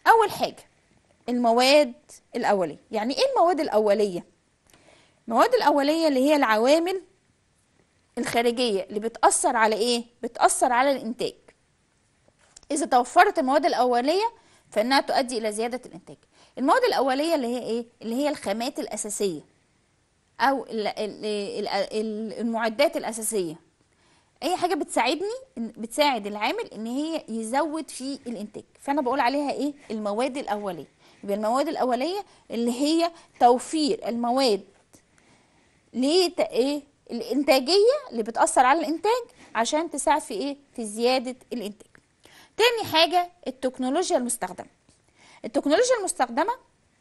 اول حاجة المواد الاولية يعني ايه المواد الاولية المواد الاولية اللي هي العوامل الخارجية اللي بتأثر على ايه بتأثر على الانتاج اذا توفرت المواد الاولية فانها تؤدي الى زياده الانتاج المواد الاوليه اللي هي ايه اللي هي الخامات الاساسيه او المعدات الاساسيه اي حاجه بتساعدني بتساعد العامل ان هي يزود في الانتاج فانا بقول عليها ايه المواد الاوليه يبقى المواد الاوليه اللي هي توفير المواد ليه ايه الانتاجيه اللي بتاثر على الانتاج عشان تساعد في ايه في زياده الانتاج تاني حاجة التكنولوجيا المستخدمة التكنولوجيا المستخدمة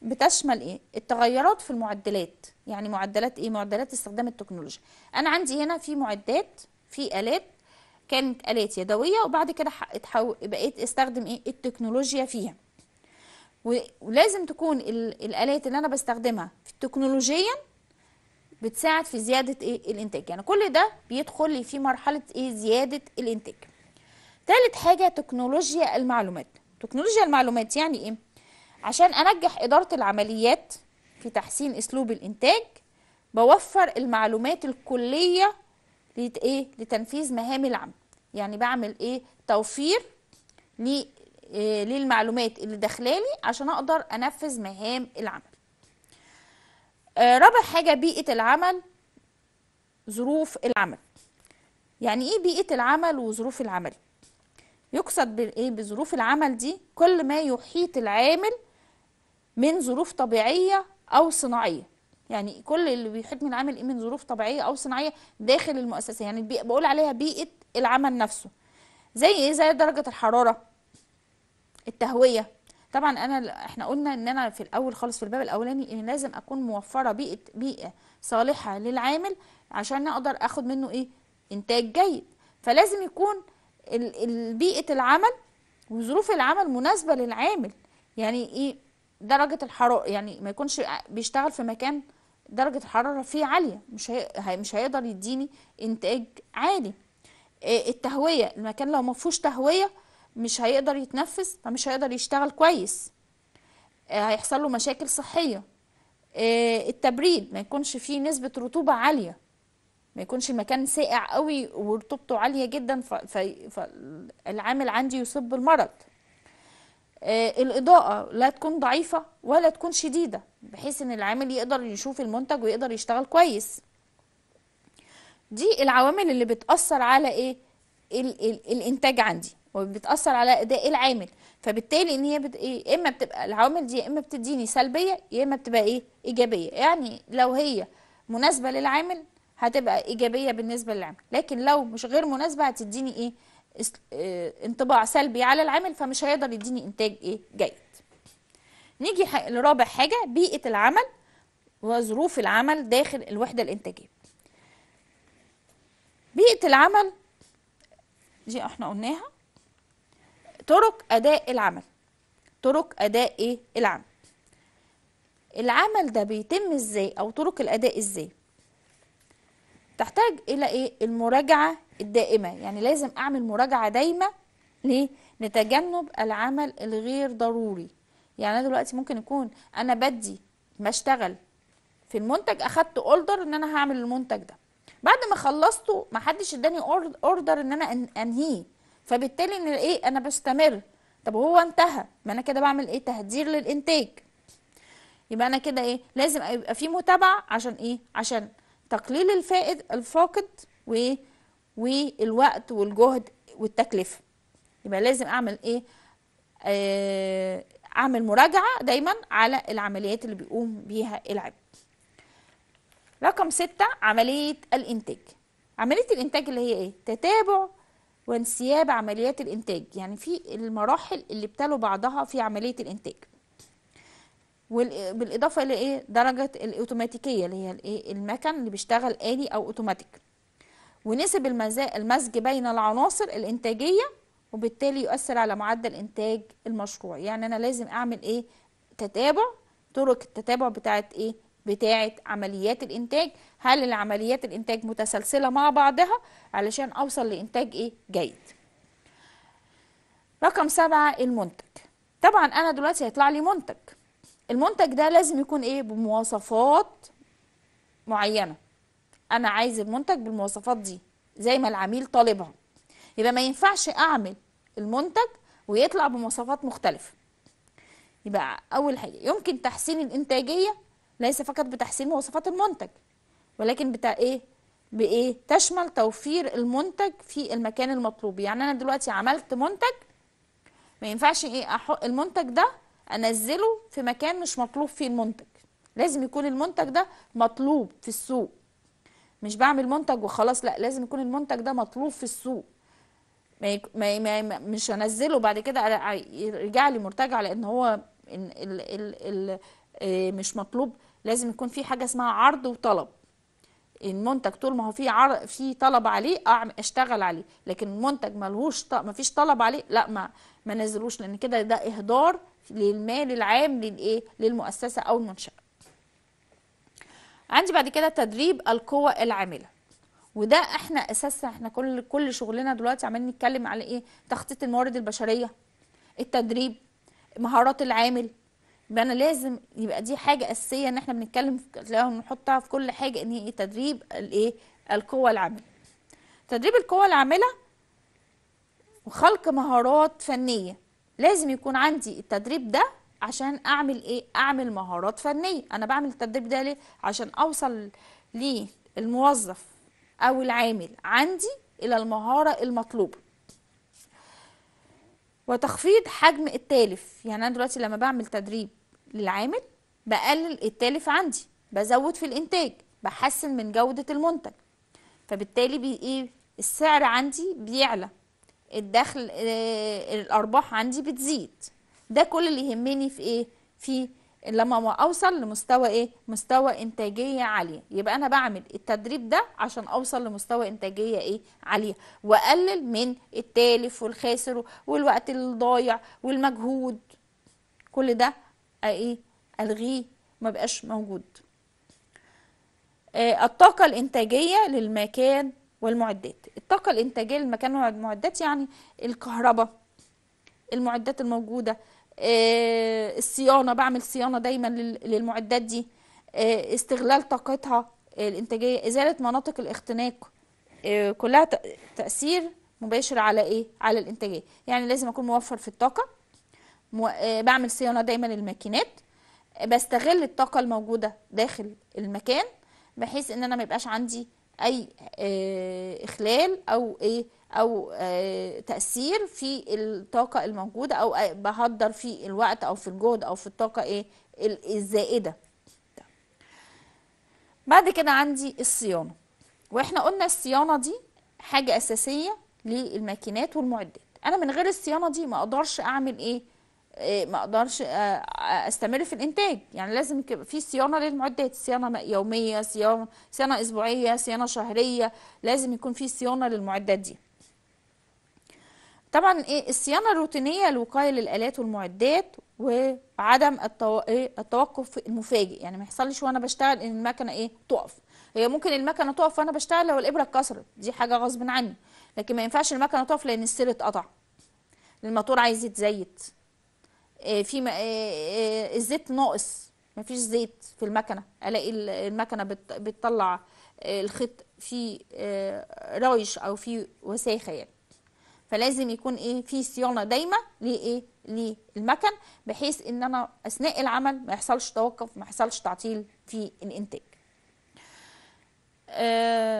بتشمل ايه التغيرات في المعدلات يعني معدلات ايه معدلات استخدام التكنولوجيا انا عندي هنا في معدات في الات كانت الات يدويه وبعد كده بقيت استخدم ايه التكنولوجيا فيها ولازم تكون الالات اللي انا بستخدمها تكنولوجيا بتساعد في زياده ايه الانتاج يعني كل ده بيدخل في مرحله ايه زياده الانتاج ثالث حاجة تكنولوجيا المعلومات تكنولوجيا المعلومات يعني إيه؟ عشان أنجح إدارة العمليات في تحسين أسلوب الإنتاج بوفر المعلومات الكلية إيه؟ لتنفيذ مهام العمل يعني بعمل إيه؟ توفير آه، للمعلومات اللي داخلالي عشان أقدر أنفذ مهام العمل آه، رابع حاجة بيئة العمل ظروف العمل يعني إيه بيئة العمل وظروف العمل؟ يقصد بالايه بظروف العمل دي كل ما يحيط العامل من ظروف طبيعيه او صناعيه يعني كل اللي بيحيط من العامل ايه من ظروف طبيعيه او صناعيه داخل المؤسسه يعني بقول عليها بيئه العمل نفسه زي ايه زي درجه الحراره التهويه طبعا انا احنا قلنا ان انا في الاول خالص في الباب الاولاني ان لازم اكون موفره بيئه بيئه صالحه للعامل عشان اقدر اخد منه ايه انتاج جيد فلازم يكون بيئة العمل وظروف العمل مناسبة للعامل يعني ايه درجة الحرارة يعني ما يكونش بيشتغل في مكان درجة الحرارة فيه عالية مش هي... مش هيقدر يديني إنتاج عالي آه، التهوية المكان لو فيهوش تهوية مش هيقدر يتنفس فمش هيقدر يشتغل كويس آه، هيحصل له مشاكل صحية آه، التبريد ما يكونش فيه نسبة رطوبة عالية ما يكونش المكان ساقع قوي ورطوبته عاليه جدا فالعامل عندي يصب بالمرض آه، الاضاءه لا تكون ضعيفه ولا تكون شديده بحيث ان العامل يقدر يشوف المنتج ويقدر يشتغل كويس دي العوامل اللي بتاثر على ايه الـ الـ الانتاج عندي وبتاثر على اداء العامل فبالتالي ان هي بت... إيه؟ اما بتبقى العوامل دي يا اما بتديني سلبيه يا اما بتبقى ايه ايجابيه يعني لو هي مناسبه للعامل هتبقى ايجابيه بالنسبه للعامل لكن لو مش غير مناسبه هتديني ايه آه، انطباع سلبي على العامل فمش هيقدر يديني انتاج ايه جيد نيجي لرابع حاجه بيئه العمل وظروف العمل داخل الوحده الانتاجيه بيئه العمل دي احنا قلناها طرق اداء العمل طرق اداء ايه العمل العمل ده بيتم ازاي او طرق الاداء ازاي تحتاج الى ايه المراجعه الدائمه يعني لازم اعمل مراجعه دايمه ليه لتجنب العمل الغير ضروري يعني انا دلوقتي ممكن يكون انا بدي ما اشتغل في المنتج اخدت اوردر ان انا هعمل المنتج ده بعد ما خلصته ما حدش اداني اوردر ان انا انهيه فبالتالي ان ايه انا بستمر طب هو انتهى ما انا كده بعمل ايه تهدير للانتاج يبقى انا كده ايه لازم يبقى في متابعه عشان ايه عشان تقليل الفائد الفاقد و والوقت والجهد والتكلفة يبقى لازم أعمل إيه آه أعمل مراجعة دايما على العمليات اللي بيقوم بيها العبد رقم ستة عملية الإنتاج عملية الإنتاج اللي هي إيه تتابع وانسياب عمليات الإنتاج يعني في المراحل اللي بتلو بعضها في عملية الإنتاج بالاضافه الى ايه درجه الاوتوماتيكيه اللي هي الايه المكن اللي بيشتغل الي او اوتوماتيك ونسب المزج بين العناصر الانتاجيه وبالتالي يؤثر على معدل انتاج المشروع يعني انا لازم اعمل ايه تتابع طرق التتابع بتاعه ايه بتاعه عمليات الانتاج هل العمليات الانتاج متسلسله مع بعضها علشان اوصل لانتاج ايه جيد رقم سبعة المنتج طبعا انا دلوقتي هيطلع لي منتج المنتج ده لازم يكون ايه بمواصفات معينه انا عايز المنتج بالمواصفات دي زي ما العميل طالبها يبقى ما ينفعش اعمل المنتج ويطلع بمواصفات مختلفه يبقى اول حاجه يمكن تحسين الانتاجيه ليس فقط بتحسين مواصفات المنتج ولكن بتاع ايه بايه تشمل توفير المنتج في المكان المطلوب يعني انا دلوقتي عملت منتج ما ينفعش ايه المنتج ده انزله في مكان مش مطلوب فيه المنتج لازم يكون المنتج ده مطلوب في السوق مش بعمل منتج وخلاص لا لازم يكون المنتج ده مطلوب في السوق ما, يك... ما... ما... مش هنزله بعد كده يرجع لي مرتجع لان هو ال... ال... ال... آه، مش مطلوب لازم يكون في حاجه اسمها عرض وطلب المنتج طول ما هو في عر... في طلب عليه اشتغل عليه لكن المنتج ملهوش ط... مفيش طلب عليه لا ما ما نزلوش لان كده ده اهدار للمال العام للايه للمؤسسه او المنشاه عندي بعد كده تدريب القوى العامله وده احنا اساسا احنا كل كل شغلنا دلوقتي عمال نتكلم على ايه تخطيط الموارد البشريه التدريب مهارات العامل يبقى انا لازم يبقى دي حاجه اساسيه ان احنا بنتكلم تلاقيهم نحطها في كل حاجه ان هي تدريب الايه القوى العامله تدريب القوى العامله وخلق مهارات فنيه لازم يكون عندي التدريب ده عشان اعمل ايه اعمل مهارات فنيه انا بعمل التدريب ده ليه عشان اوصل للموظف او العامل عندي الى المهاره المطلوبه وتخفيض حجم التالف يعني انا دلوقتي لما بعمل تدريب للعامل بقلل التالف عندي بزود في الانتاج بحسن من جوده المنتج فبالتالي بي ايه السعر عندي بيعلى الدخل آه، الارباح عندي بتزيد ده كل اللي يهمني في ايه في لما ما اوصل لمستوى ايه مستوى انتاجيه عاليه يبقى انا بعمل التدريب ده عشان اوصل لمستوى انتاجيه ايه عاليه واقلل من التالف والخاسر والوقت الضايع والمجهود كل ده آه، ايه الغيه ما بقاش موجود آه، الطاقه الانتاجيه للمكان والمعدات الطاقة الإنتاجية للمكان المعدات يعني الكهرباء المعدات الموجودة آه، الصيانة بعمل صيانة دايما للمعدات دي آه، استغلال طاقتها آه، الإنتاجية إزالة مناطق الاختناق كلها تأثير مباشر على إيه؟ على الإنتاجية يعني لازم أكون موفر في الطاقة بعمل صيانة دايما للماكينات بستغل الطاقة الموجودة داخل المكان بحيث ان انا ميبقاش عندي اي آه، اخلال او ايه او آه، تاثير في الطاقه الموجوده او آه، بهدر في الوقت او في الجهد او في الطاقه ايه الزائده بعد كده عندي الصيانه واحنا قلنا الصيانه دي حاجه اساسيه للماكينات والمعدات انا من غير الصيانه دي ما اقدرش اعمل ايه آه، ما اقدرش آه، آه، استمر في الانتاج يعني لازم في صيانه للمعدات صيانه يوميه صيانه صيانه اسبوعيه صيانه شهريه لازم يكون في صيانه للمعدات دي طبعا ايه الصيانه الروتينيه الوقايه للالات والمعدات وعدم إيه، التوقف المفاجئ يعني ما يحصلش وانا بشتغل ان المكنه ايه تقف هي ممكن المكنه تقف وانا بشتغل لو الابره اتكسرت دي حاجه غصب عني لكن ما ينفعش المكنه تقف لان السير اتقطع الموتور عايز يتزيت آه، في آه، آه، الزيت ناقص مفيش زيت في المكنه الاقي المكنه بتطلع الخيط في رايش او في وساخه يعني فلازم يكون ايه في صيانه دايمه لايه للمكن بحيث ان انا اثناء العمل ما يحصلش توقف ما يحصلش تعطيل في الانتاج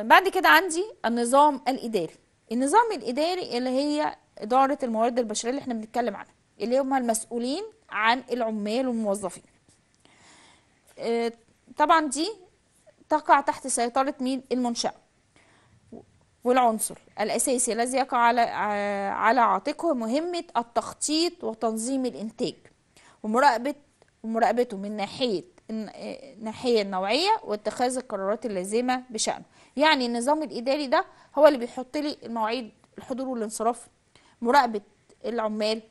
بعد كده عندي النظام الاداري النظام الاداري اللي هي اداره الموارد البشريه اللي احنا بنتكلم عنها اللي هم المسؤولين عن العمال والموظفين آه، طبعا دي تقع تحت سيطرة مين المنشأة والعنصر الأساسي الذي يقع على آه، على عاتقه مهمة التخطيط وتنظيم الإنتاج ومراقبة ومراقبته من ناحية الناحية آه، النوعية واتخاذ القرارات اللازمة بشأنه يعني النظام الإداري ده هو اللي بيحط لي المواعيد الحضور والانصراف مراقبة العمال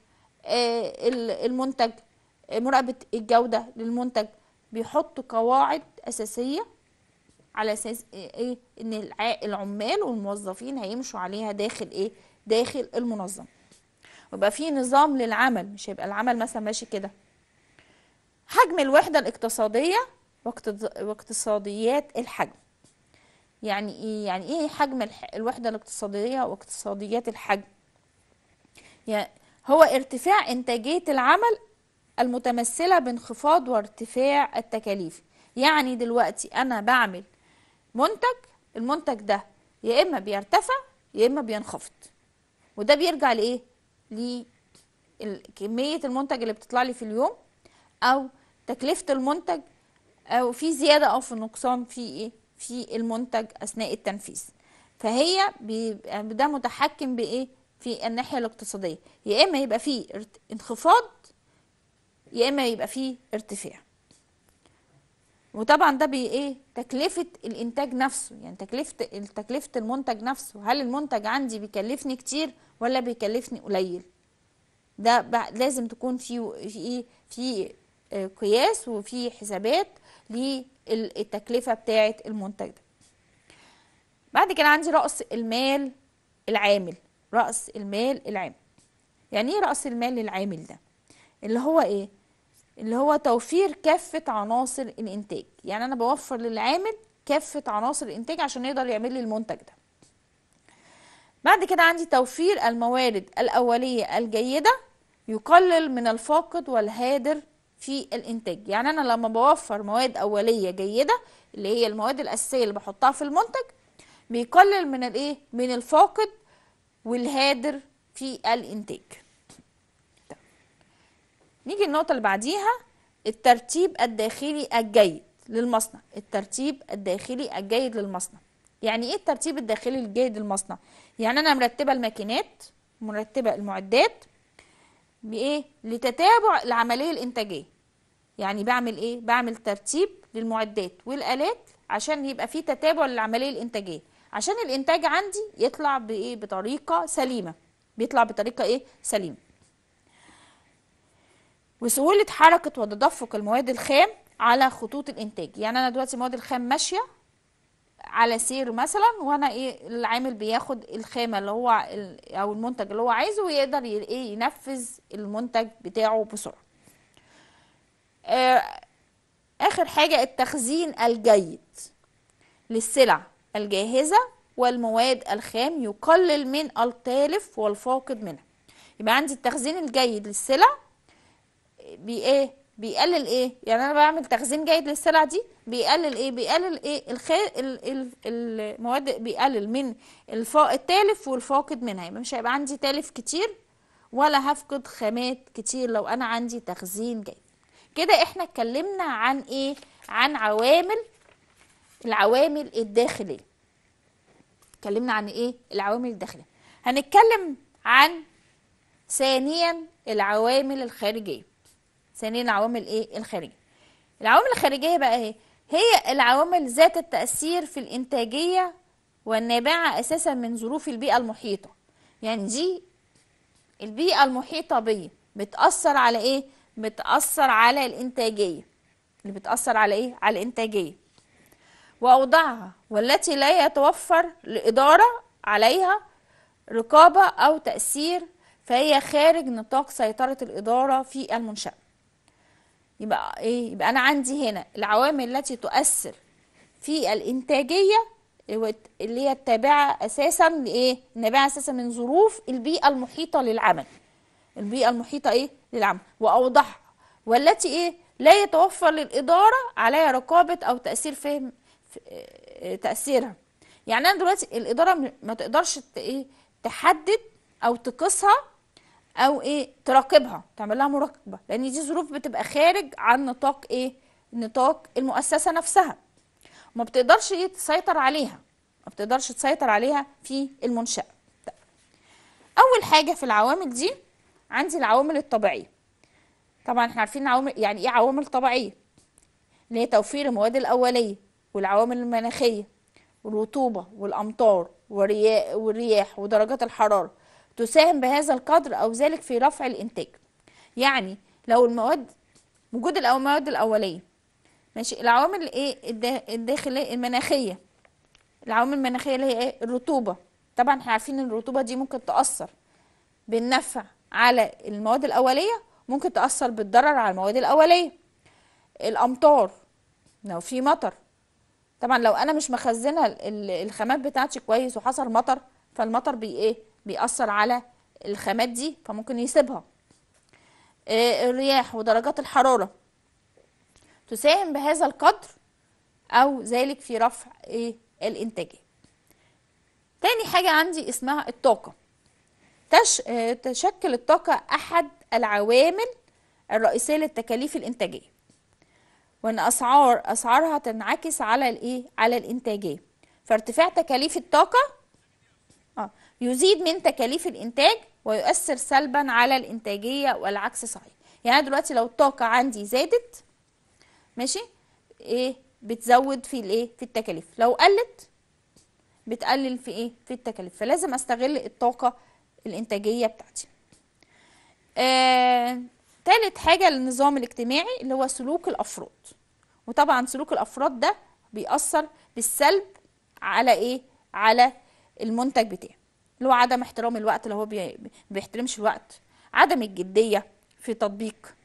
آه، المنتج مراقبة الجودة للمنتج بيحط قواعد أساسية على أساس إيه, إيه؟ إن العمال والموظفين هيمشوا عليها داخل إيه داخل المنظمة ويبقى في نظام للعمل مش هيبقى العمل مثلا ماشي كده حجم الوحدة الاقتصادية واقتصاديات الحجم يعني ايه يعني ايه حجم الوحده الاقتصاديه واقتصاديات الحجم يعني هو ارتفاع إنتاجية العمل المتمثلة بانخفاض وارتفاع التكاليف يعني دلوقتي أنا بعمل منتج المنتج ده يا إما بيرتفع يا إما بينخفض وده بيرجع لإيه؟ لكمية المنتج اللي بتطلع لي في اليوم أو تكلفة المنتج أو في زيادة أو في نقصان في إيه؟ في المنتج أثناء التنفيذ فهي ده متحكم بإيه؟ في الناحيه الاقتصاديه يا اما يبقى فيه انخفاض يا اما يبقى فيه ارتفاع وطبعا ده بي ايه تكلفه الانتاج نفسه يعني تكلفه تكلفه المنتج نفسه هل المنتج عندي بيكلفني كتير ولا بيكلفني قليل ده لازم تكون في في ايه في آه، قياس وفي حسابات للتكلفه بتاعه المنتج ده بعد كده عندي رأس المال العامل رأس المال العام يعني ايه رأس المال العامل ده اللي هو ايه اللي هو توفير كافة عناصر الانتاج يعني انا بوفر للعامل كافة عناصر الانتاج عشان يقدر يعمل لي المنتج ده بعد كده عندي توفير الموارد الأولية الجيدة يقلل من الفاقد والهادر في الانتاج يعني انا لما بوفر مواد اوليه جيده اللي هي المواد الاساسيه اللي بحطها في المنتج بيقلل من الايه من الفاقد والهادر في الانتاج نيجي النقطة اللي بعديها الترتيب الداخلي الجيد للمصنع الترتيب الداخلي الجيد للمصنع يعني ايه الترتيب الداخلي الجيد للمصنع يعني انا مرتبه الماكينات مرتبه المعدات بايه لتتابع العمليه الانتاجيه يعني بعمل ايه بعمل ترتيب للمعدات والالات عشان يبقى في تتابع للعمليه الانتاجيه عشان الانتاج عندي يطلع بايه بطريقه سليمه بيطلع بطريقه ايه سليمه وسهوله حركه وتدفق المواد الخام على خطوط الانتاج يعني انا دلوقتي المواد الخام ماشيه على سير مثلا وانا ايه العامل بياخد الخامه اللي هو او المنتج اللي هو عايزه ويقدر ايه ينفذ المنتج بتاعه بسرعه آه، اخر حاجه التخزين الجيد للسلع الجاهزة والمواد الخام يقلل من التالف والفاقد منها يبقى عندي التخزين الجيد للسلع بإيه؟ بيقلل ايه يعني انا بعمل تخزين جيد للسلع دي بيقلل ايه بيقلل ايه الخ... ال... ال... المواد بيقلل من الف... التالف والفاقد منها يبقى مش هيبقى عندي تالف كتير ولا هفقد خامات كتير لو انا عندي تخزين جيد كده احنا اتكلمنا عن ايه عن عوامل العوامل الداخليه اتكلمنا عن ايه العوامل الداخليه هنتكلم عن ثانيا العوامل الخارجيه ثانيا العوامل ايه الخارجيه العوامل الخارجيه بقى ايه هي العوامل ذات التاثير في الانتاجيه والنابعه اساسا من ظروف البيئه المحيطه يعني دي البيئه المحيطه بي بتاثر على ايه بتاثر على الانتاجيه اللي بتاثر على ايه على الانتاجيه وأوضاعها والتي لا يتوفر الإدارة عليها رقابة أو تأثير فهي خارج نطاق سيطرة الإدارة في المنشأة يبقى إيه؟ يبقى أنا عندي هنا العوامل التي تؤثر في الإنتاجية اللي هي التابعة أساسا لإيه؟ النابعة أساسا من ظروف البيئة المحيطة للعمل البيئة المحيطة إيه؟ للعمل وأوضحها والتي إيه؟ لا يتوفر للإدارة عليها رقابة أو تأثير فهم آه، تاثيرها يعني انا دلوقتي الاداره ما تقدرش ايه تحدد او تقيسها او ايه تراقبها تعمل لها مراقبه لان دي ظروف بتبقى خارج عن نطاق ايه نطاق المؤسسه نفسها ما بتقدرش ايه تسيطر عليها ما بتقدرش تسيطر عليها في المنشاه اول حاجه في العوامل دي عندي العوامل الطبيعيه طبعا احنا عارفين عوامل يعني ايه عوامل طبيعيه اللي هي توفير المواد الاوليه والعوامل المناخية والرطوبة والأمطار والرياح ودرجات الحرارة تساهم بهذا القدر أو ذلك في رفع الإنتاج يعني لو المواد وجود المواد الأولية ماشي العوامل ايه الداخلية المناخية العوامل المناخية اللي هي ايه الرطوبة طبعا احنا عارفين ان الرطوبة دي ممكن تأثر بالنفع على المواد الأولية ممكن تأثر بالضرر على المواد الأولية الأمطار لو في مطر طبعا لو انا مش مخزنه الخامات بتاعتي كويس وحصل مطر فالمطر بي ايه بيأثر على الخامات دي فممكن يسيبها آه، الرياح ودرجات الحرارة تساهم بهذا القدر أو ذلك في رفع إيه الإنتاجية تاني حاجة عندي اسمها الطاقة تش... آه، تشكل الطاقة أحد العوامل الرئيسية للتكاليف الإنتاجية وان اسعار اسعارها تنعكس على الايه على الانتاجيه فارتفاع تكاليف الطاقه اه يزيد من تكاليف الانتاج ويؤثر سلبا على الانتاجيه والعكس صحيح يعني دلوقتي لو الطاقه عندي زادت ماشي ايه بتزود في الايه في التكاليف لو قلت بتقلل في ايه في التكاليف فلازم استغل الطاقه الانتاجيه بتاعتي آه تالت حاجة النظام الاجتماعي اللي هو سلوك الأفراد وطبعا سلوك الأفراد ده بيأثر بالسلب على إيه؟ على المنتج بتاعه اللي هو عدم احترام الوقت اللي هو بي... بيحترمش الوقت عدم الجدية في تطبيق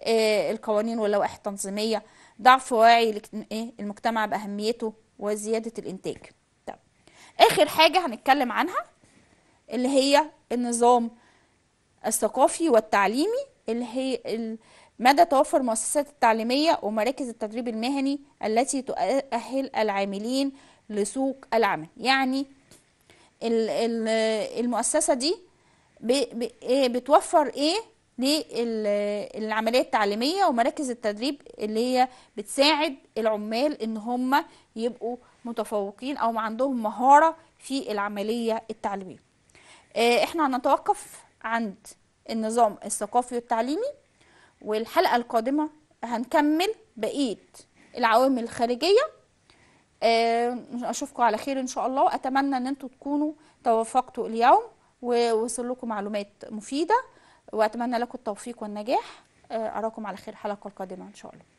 إيه القوانين واللوائح التنظيمية ضعف وعي إيه المجتمع بأهميته وزيادة الإنتاج طب. آخر حاجة هنتكلم عنها اللي هي النظام الثقافي والتعليمي اللي هي مدى توفر المؤسسات التعليمية ومراكز التدريب المهني التي تؤهل العاملين لسوق العمل يعني المؤسسة دي إيه، بتوفر ايه للعملية التعليمية ومراكز التدريب اللي هي بتساعد العمال ان هم يبقوا متفوقين او عندهم مهارة في العملية التعليمية آه، احنا هنتوقف عند النظام الثقافي والتعليمي والحلقة القادمة هنكمل بقية العوامل الخارجية آه، أشوفكم على خير إن شاء الله وأتمنى أن أنتم تكونوا توافقتوا اليوم ووصل لكم معلومات مفيدة وأتمنى لكم التوفيق والنجاح آه، أراكم على خير الحلقة القادمة إن شاء الله